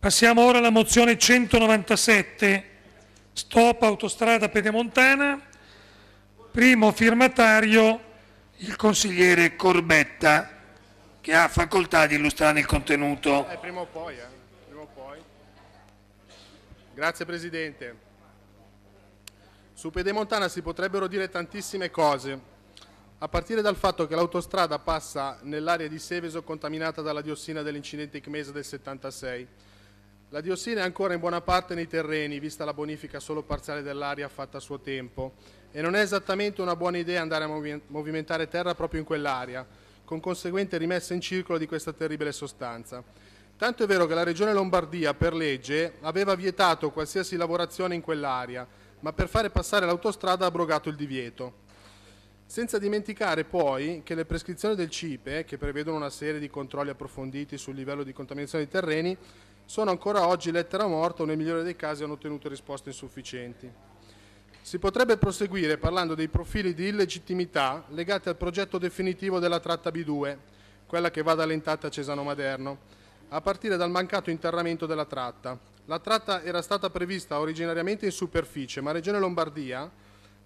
Passiamo ora alla mozione 197, Stop Autostrada Pedemontana, primo firmatario il consigliere Corbetta, che ha facoltà di illustrare il contenuto. Eh, prima o poi, eh. prima o poi. Grazie Presidente. Su Pedemontana si potrebbero dire tantissime cose, a partire dal fatto che l'autostrada passa nell'area di Seveso contaminata dalla diossina dell'incidente ICMESA del 76 la diossina è ancora in buona parte nei terreni, vista la bonifica solo parziale dell'aria fatta a suo tempo, e non è esattamente una buona idea andare a movimentare terra proprio in quell'area, con conseguente rimessa in circolo di questa terribile sostanza. Tanto è vero che la Regione Lombardia, per legge, aveva vietato qualsiasi lavorazione in quell'area, ma per fare passare l'autostrada ha abrogato il divieto. Senza dimenticare poi che le prescrizioni del CIPE, che prevedono una serie di controlli approfonditi sul livello di contaminazione dei terreni, sono ancora oggi lettera morta o nel migliore dei casi hanno ottenuto risposte insufficienti. Si potrebbe proseguire parlando dei profili di illegittimità legati al progetto definitivo della tratta B2, quella che va da a Cesano Maderno, a partire dal mancato interramento della tratta. La tratta era stata prevista originariamente in superficie, ma Regione Lombardia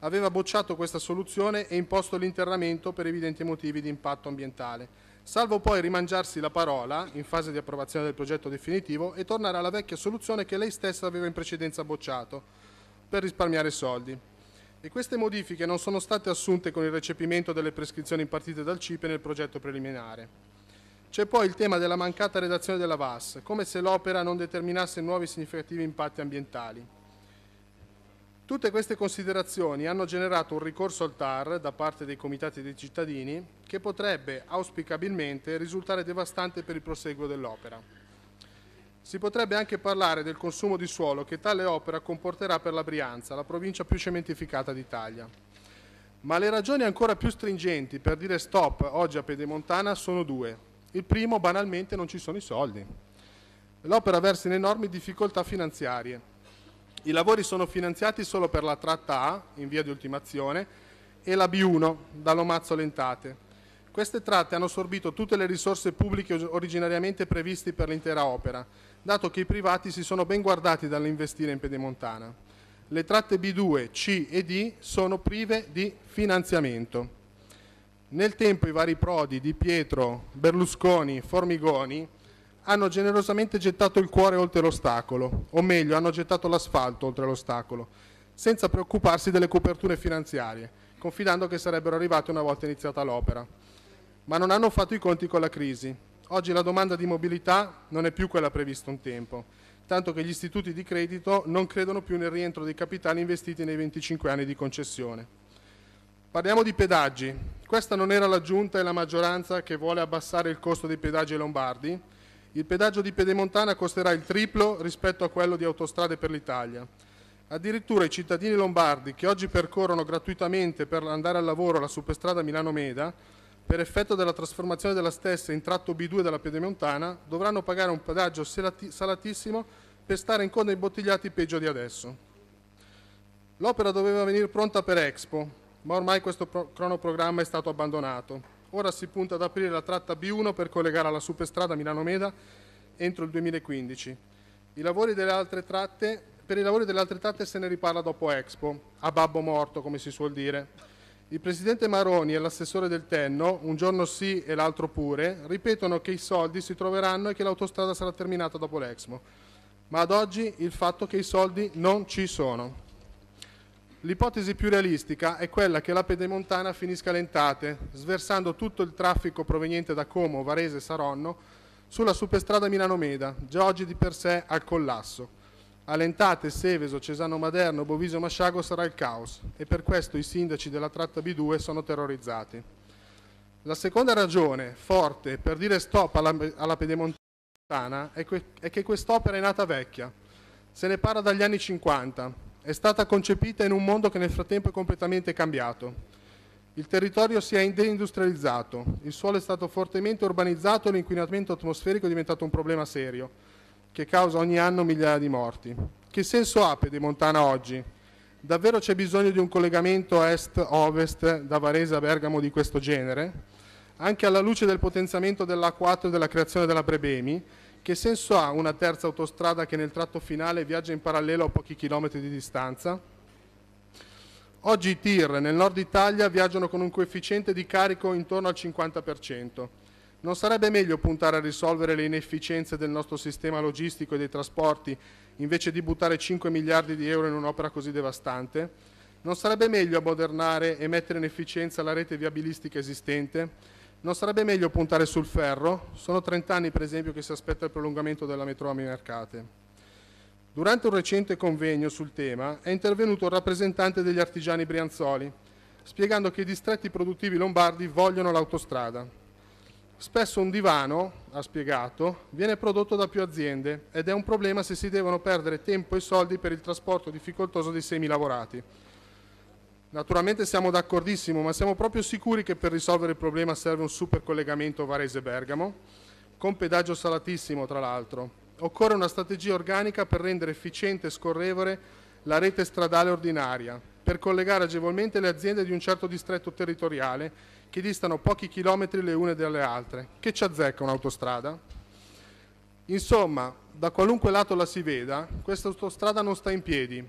aveva bocciato questa soluzione e imposto l'interramento per evidenti motivi di impatto ambientale salvo poi rimangiarsi la parola in fase di approvazione del progetto definitivo e tornare alla vecchia soluzione che lei stessa aveva in precedenza bocciato per risparmiare soldi. E queste modifiche non sono state assunte con il recepimento delle prescrizioni impartite dal CIPE nel progetto preliminare. C'è poi il tema della mancata redazione della VAS, come se l'opera non determinasse nuovi significativi impatti ambientali. Tutte queste considerazioni hanno generato un ricorso al TAR da parte dei comitati dei cittadini che potrebbe auspicabilmente risultare devastante per il proseguo dell'opera. Si potrebbe anche parlare del consumo di suolo che tale opera comporterà per la Brianza, la provincia più cementificata d'Italia. Ma le ragioni ancora più stringenti per dire stop oggi a Pedemontana sono due. Il primo, banalmente, non ci sono i soldi. L'opera versa in enormi difficoltà finanziarie i lavori sono finanziati solo per la tratta A, in via di ultimazione, e la B1, da Lomazzo Lentate. Queste tratte hanno assorbito tutte le risorse pubbliche originariamente previste per l'intera opera, dato che i privati si sono ben guardati dall'investire in Pedemontana. Le tratte B2, C e D sono prive di finanziamento. Nel tempo i vari Prodi, Di Pietro, Berlusconi, Formigoni hanno generosamente gettato il cuore oltre l'ostacolo, o meglio hanno gettato l'asfalto oltre l'ostacolo, senza preoccuparsi delle coperture finanziarie, confidando che sarebbero arrivate una volta iniziata l'opera. Ma non hanno fatto i conti con la crisi. Oggi la domanda di mobilità non è più quella prevista un tempo, tanto che gli istituti di credito non credono più nel rientro dei capitali investiti nei 25 anni di concessione. Parliamo di pedaggi. Questa non era la giunta e la maggioranza che vuole abbassare il costo dei pedaggi ai lombardi, il pedaggio di Pedemontana costerà il triplo rispetto a quello di autostrade per l'Italia. Addirittura i cittadini lombardi che oggi percorrono gratuitamente per andare al lavoro la superstrada Milano-Meda, per effetto della trasformazione della stessa in tratto B2 della Pedemontana, dovranno pagare un pedaggio salatissimo per stare in coda imbottigliati peggio di adesso. L'opera doveva venire pronta per Expo, ma ormai questo cronoprogramma è stato abbandonato. Ora si punta ad aprire la tratta B1 per collegare alla superstrada Milano-Meda entro il 2015. Tratte, per i lavori delle altre tratte se ne riparla dopo Expo, a babbo morto come si suol dire. Il presidente Maroni e l'assessore del Tenno, un giorno sì e l'altro pure, ripetono che i soldi si troveranno e che l'autostrada sarà terminata dopo l'Expo. Ma ad oggi il fatto che i soldi non ci sono. L'ipotesi più realistica è quella che la pedemontana finisca lentate, sversando tutto il traffico proveniente da Como, Varese e Saronno sulla superstrada Milano-Meda, già oggi di per sé al collasso. Alentate, Seveso, Cesano Maderno, Bovisio Masciago sarà il caos e per questo i sindaci della tratta B2 sono terrorizzati. La seconda ragione forte per dire stop alla, alla pedemontana è, que è che quest'opera è nata vecchia. Se ne parla dagli anni 50, è stata concepita in un mondo che nel frattempo è completamente cambiato. Il territorio si è deindustrializzato, il suolo è stato fortemente urbanizzato e l'inquinamento atmosferico è diventato un problema serio, che causa ogni anno migliaia di morti. Che senso ha Pedemontana oggi? Davvero c'è bisogno di un collegamento est-ovest da Varese a Bergamo di questo genere? Anche alla luce del potenziamento dell'A4 e della creazione della Brebemi, che senso ha una terza autostrada che nel tratto finale viaggia in parallelo a pochi chilometri di distanza? Oggi i TIR nel nord Italia viaggiano con un coefficiente di carico intorno al 50%. Non sarebbe meglio puntare a risolvere le inefficienze del nostro sistema logistico e dei trasporti invece di buttare 5 miliardi di euro in un'opera così devastante? Non sarebbe meglio ammodernare e mettere in efficienza la rete viabilistica esistente? Non sarebbe meglio puntare sul ferro? Sono 30 anni per esempio che si aspetta il prolungamento della metro a Mercate. Durante un recente convegno sul tema è intervenuto un rappresentante degli artigiani brianzoli spiegando che i distretti produttivi lombardi vogliono l'autostrada. Spesso un divano, ha spiegato, viene prodotto da più aziende ed è un problema se si devono perdere tempo e soldi per il trasporto difficoltoso dei semi lavorati. Naturalmente siamo d'accordissimo, ma siamo proprio sicuri che per risolvere il problema serve un super collegamento Varese-Bergamo, con pedaggio salatissimo tra l'altro. Occorre una strategia organica per rendere efficiente e scorrevole la rete stradale ordinaria, per collegare agevolmente le aziende di un certo distretto territoriale che distano pochi chilometri le une dalle altre. Che ci azzecca un'autostrada? Insomma, da qualunque lato la si veda, questa autostrada non sta in piedi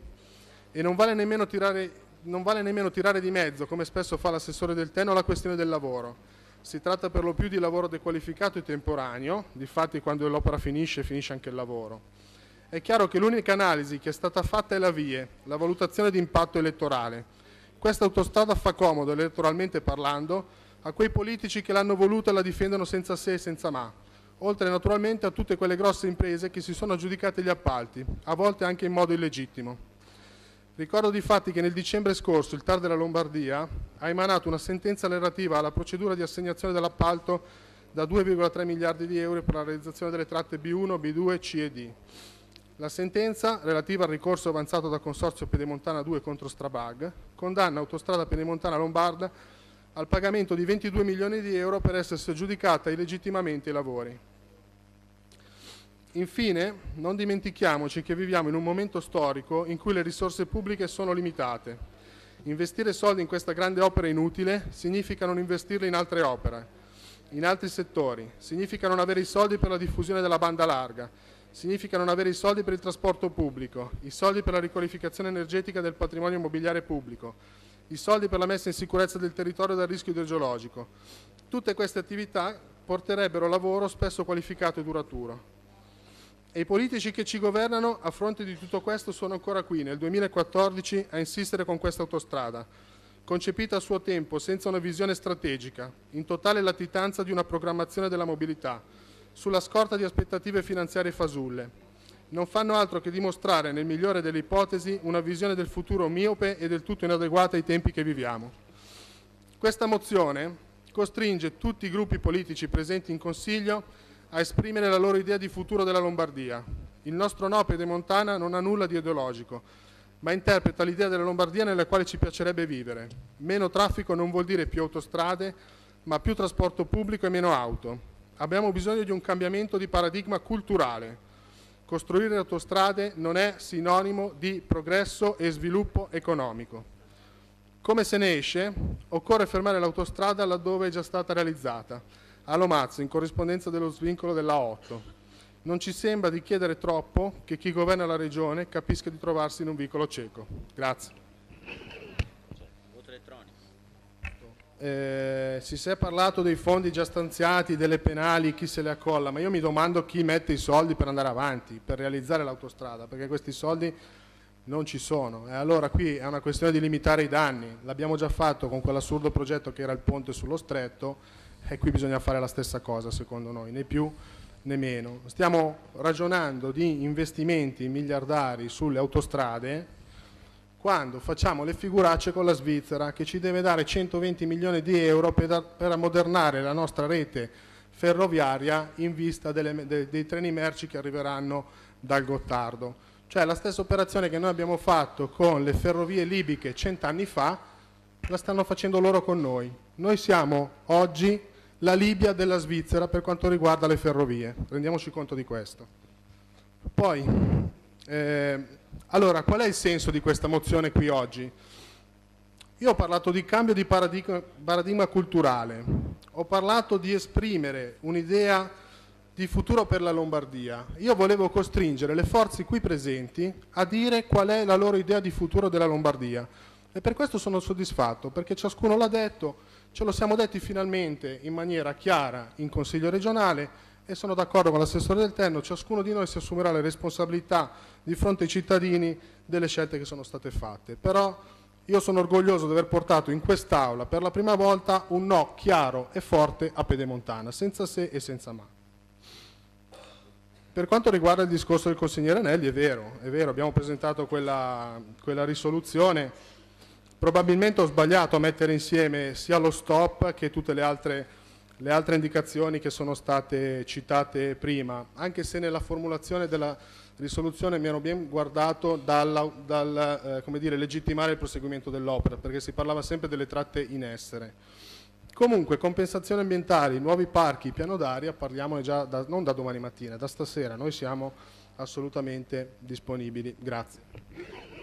e non vale nemmeno tirare non vale nemmeno tirare di mezzo, come spesso fa l'assessore del Teno, la questione del lavoro. Si tratta per lo più di lavoro dequalificato e temporaneo, difatti quando l'opera finisce, finisce anche il lavoro. È chiaro che l'unica analisi che è stata fatta è la VIE, la valutazione di impatto elettorale. Questa autostrada fa comodo, elettoralmente parlando, a quei politici che l'hanno voluta e la difendono senza se e senza ma, oltre naturalmente a tutte quelle grosse imprese che si sono aggiudicate gli appalti, a volte anche in modo illegittimo. Ricordo di fatti che nel dicembre scorso il TAR della Lombardia ha emanato una sentenza relativa alla procedura di assegnazione dell'appalto da 2,3 miliardi di euro per la realizzazione delle tratte B1, B2, C e D. La sentenza, relativa al ricorso avanzato da Consorzio Piedemontana 2 contro Strabag, condanna Autostrada Piedemontana Lombarda al pagamento di 22 milioni di euro per essersi aggiudicata illegittimamente i lavori. Infine, non dimentichiamoci che viviamo in un momento storico in cui le risorse pubbliche sono limitate. Investire soldi in questa grande opera inutile significa non investirli in altre opere, in altri settori, significa non avere i soldi per la diffusione della banda larga, significa non avere i soldi per il trasporto pubblico, i soldi per la riqualificazione energetica del patrimonio immobiliare pubblico, i soldi per la messa in sicurezza del territorio dal rischio idrogeologico. Tutte queste attività porterebbero lavoro spesso qualificato e duraturo, e i politici che ci governano, a fronte di tutto questo, sono ancora qui, nel 2014, a insistere con questa autostrada, concepita a suo tempo senza una visione strategica, in totale latitanza di una programmazione della mobilità, sulla scorta di aspettative finanziarie fasulle. Non fanno altro che dimostrare, nel migliore delle ipotesi, una visione del futuro miope e del tutto inadeguata ai tempi che viviamo. Questa mozione costringe tutti i gruppi politici presenti in Consiglio a esprimere la loro idea di futuro della Lombardia. Il nostro no pedemontana non ha nulla di ideologico, ma interpreta l'idea della Lombardia nella quale ci piacerebbe vivere. Meno traffico non vuol dire più autostrade, ma più trasporto pubblico e meno auto. Abbiamo bisogno di un cambiamento di paradigma culturale. Costruire autostrade non è sinonimo di progresso e sviluppo economico. Come se ne esce? Occorre fermare l'autostrada laddove è già stata realizzata a Lomazzo in corrispondenza dello svincolo della 8. Non ci sembra di chiedere troppo che chi governa la regione capisca di trovarsi in un vicolo cieco. Grazie. Eh, si, si è parlato dei fondi già stanziati, delle penali, chi se le accolla, ma io mi domando chi mette i soldi per andare avanti, per realizzare l'autostrada, perché questi soldi non ci sono. E allora qui è una questione di limitare i danni, l'abbiamo già fatto con quell'assurdo progetto che era il ponte sullo stretto, e qui bisogna fare la stessa cosa secondo noi, né più né meno. Stiamo ragionando di investimenti miliardari sulle autostrade quando facciamo le figuracce con la Svizzera che ci deve dare 120 milioni di euro per, per ammodernare la nostra rete ferroviaria in vista delle, de, dei treni merci che arriveranno dal Gottardo. Cioè la stessa operazione che noi abbiamo fatto con le ferrovie libiche cent'anni fa la stanno facendo loro con noi. Noi siamo oggi la Libia della Svizzera per quanto riguarda le ferrovie, rendiamoci conto di questo. Poi, eh, allora, qual è il senso di questa mozione qui oggi? Io ho parlato di cambio di paradigma, paradigma culturale, ho parlato di esprimere un'idea di futuro per la Lombardia. Io volevo costringere le forze qui presenti a dire qual è la loro idea di futuro della Lombardia e per questo sono soddisfatto, perché ciascuno l'ha detto, Ce lo siamo detti finalmente in maniera chiara in Consiglio regionale e sono d'accordo con l'assessore del Terno, ciascuno di noi si assumerà le responsabilità di fronte ai cittadini delle scelte che sono state fatte. Però io sono orgoglioso di aver portato in quest'Aula per la prima volta un no chiaro e forte a Pedemontana, senza se e senza ma. Per quanto riguarda il discorso del consigliere Anelli, è vero, è vero abbiamo presentato quella, quella risoluzione Probabilmente ho sbagliato a mettere insieme sia lo stop che tutte le altre, le altre indicazioni che sono state citate prima, anche se nella formulazione della risoluzione mi ero ben guardato dal, dal eh, dire, legittimare il proseguimento dell'opera, perché si parlava sempre delle tratte in essere. Comunque, compensazioni ambientali, nuovi parchi, piano d'aria, parliamone già da, non da domani mattina, da stasera, noi siamo assolutamente disponibili. Grazie.